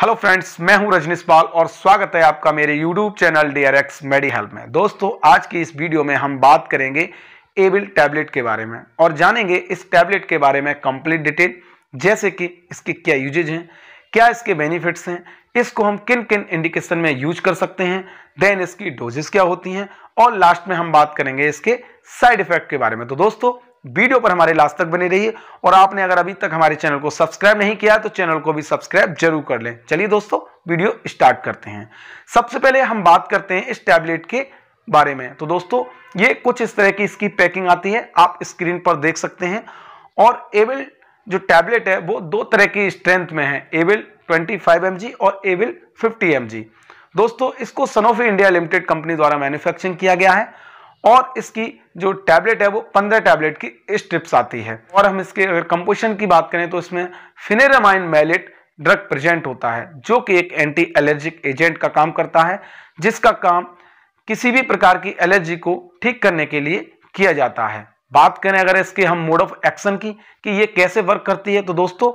hello friends मैं हूं रजनीश पाल और स्वागत है आपका मेरे YouTube channel D R X Medi Help में दोस्तों आज की इस वीडियो में हम बात करेंगे एबिल टैबलेट के बारे में और जानेंगे इस टैबलेट के बारे में कंप्लीट डिटेल जैसे कि इसके क्या यूजेज हैं क्या इसके बेनिफिट्स हैं इसको हम किन किन इंडिकेशन में यूज कर सकते हैं देन इसकी डोजेस क्या होती हैं और लास्ट में हम बात करेंगे इसके साइड इफेक्ट के बारे में तो दोस्तों वीडियो पर हमारे लास्ट तक बने रहिए और आपने अगर अभी तक हमारे चैनल को सब्सक्राइब नहीं किया तो चैनल को भी सब्सक्राइब जरूर कर लें चलिए दोस्तों वीडियो स्टार्ट करते हैं सबसे पहले हम बात करते हैं इस टैबलेट के बारे में तो दोस्तों ये कुछ इस तरह की इसकी पैकिंग आती है आप स्क्रीन पर देख सकते हैं और एविल जो टैबलेट है वो दो तरह की स्ट्रेंथ में है एविल 25 फाइव और एविल 50 एम दोस्तों इसको सनोफी इंडिया लिमिटेड कंपनी द्वारा मैन्युफैक्चरिंग किया गया है और इसकी जो टैबलेट है वो पंद्रह टैबलेट की स्ट्रिप्स आती है और हम इसके अगर कंपोजिशन की बात करें तो इसमें फिनेरामाइन मैलेट ड्रग प्रेजेंट होता है जो कि एक एंटी एलर्जिक एजेंट का काम करता है जिसका काम किसी भी प्रकार की एलर्जी को ठीक करने के लिए किया जाता है बात करें अगर इसके हम मोड ऑफ एक्शन की कि ये कैसे वर्क करती है तो दोस्तों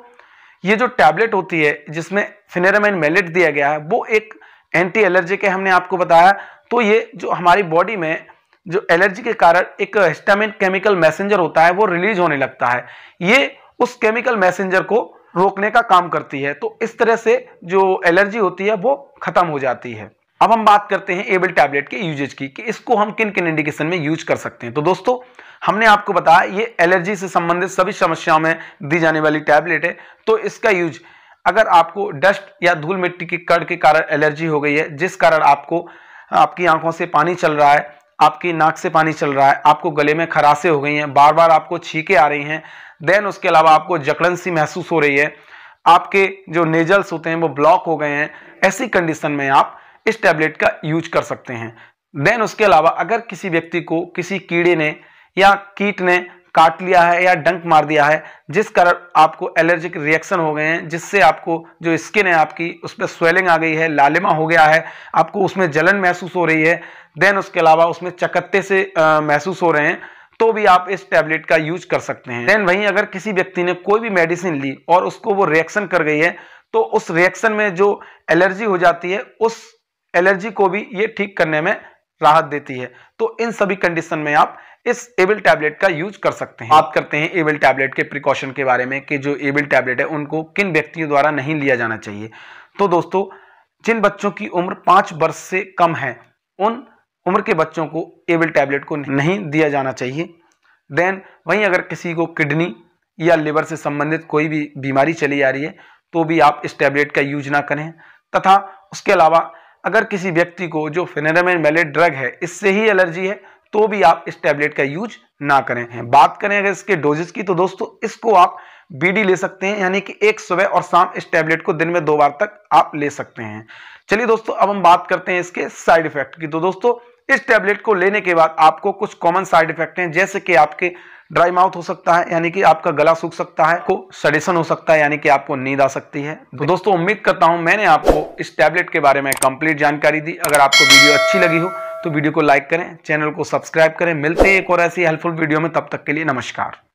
ये जो टैबलेट होती है जिसमें फिनेरामाइन मेलेट दिया गया है वो एक एंटी एलर्जिक है हमने आपको बताया तो ये जो हमारी बॉडी में जो एलर्जी के कारण एक हिस्टामिन केमिकल मैसेंजर होता है वो रिलीज होने लगता है ये उस केमिकल मैसेंजर को रोकने का काम करती है तो इस तरह से जो एलर्जी होती है वो खत्म हो जाती है अब हम बात करते हैं एबल टैबलेट के यूजेज की कि इसको हम किन किन इंडिकेशन में यूज कर सकते हैं तो दोस्तों हमने आपको बताया ये एलर्जी से संबंधित सभी समस्याओं में दी जाने वाली टैबलेट है तो इसका यूज अगर आपको डस्ट या धूल मिट्टी की कड़ के कारण एलर्जी हो गई है जिस कारण आपको आपकी आंखों से पानी चल रहा है आपकी नाक से पानी चल रहा है आपको गले में खरासे हो गई हैं बार बार आपको छीके आ रही हैं देन उसके अलावा आपको जकड़न सी महसूस हो रही है आपके जो नेजल्स होते हैं वो ब्लॉक हो गए हैं ऐसी कंडीशन में आप इस टैबलेट का यूज कर सकते हैं देन उसके अलावा अगर किसी व्यक्ति को किसी कीड़े ने या कीट ने काट लिया है या डंक मार दिया है जिस कारण आपको एलर्जिक रिएक्शन हो गए हैं जिससे आपको जो स्किन है आपकी उस पर स्वेलिंग आ गई है लालिमा हो गया है आपको उसमें जलन महसूस हो रही है देन उसके अलावा उसमें चकत्ते से महसूस हो रहे हैं तो भी आप इस टैबलेट का यूज कर सकते हैं देन वहीं अगर किसी व्यक्ति ने कोई भी मेडिसिन ली और उसको वो रिएक्शन कर गई है तो उस रिएक्शन में जो एलर्जी हो जाती है उस एलर्जी को भी ये ठीक करने में राहत देती है तो इन सभी कंडीशन में आप इस एबल टैबलेट का यूज कर सकते हैं बात करते हैं एबल टैबलेट के प्रिकॉशन के बारे में कि जो एबल टैबलेट है उनको किन व्यक्तियों द्वारा नहीं लिया जाना चाहिए तो दोस्तों जिन बच्चों की उम्र पांच वर्ष से कम है उन उम्र के बच्चों को एबल टैबलेट को नहीं दिया जाना चाहिए देन वहीं अगर किसी को किडनी या लिवर से संबंधित कोई भी बीमारी चली आ रही है तो भी आप इस टैबलेट का यूज ना करें तथा उसके अलावा अगर किसी व्यक्ति को जो फिनेरामिन मेलेट ड्रग है इससे ही एलर्जी है तो भी आप इस टैबलेट का यूज ना करें बात करें अगर इसके डोजेस की तो दोस्तों इसको आप बीडी ले सकते हैं यानी कि एक सुबह और शाम इस टैबलेट को दिन में दो बार तक आप ले सकते हैं चलिए दोस्तों अब हम बात करते हैं इसके साइड इफेक्ट की तो दोस्तों इस टैबलेट को लेने के बाद आपको कुछ कॉमन साइड इफेक्ट हैं जैसे कि आपके ड्राई माउथ हो सकता है यानी कि आपका गला सूख सकता है को सडेशन हो सकता है यानी कि आपको नींद आ सकती है तो दोस्तों उम्मीद करता हूं मैंने आपको इस टैबलेट के बारे में कंप्लीट जानकारी दी अगर आपको वीडियो अच्छी लगी हो तो वीडियो को लाइक करें चैनल को सब्सक्राइब करें मिलते हैं एक और ऐसी हेल्पफुल वीडियो में तब तक के लिए नमस्कार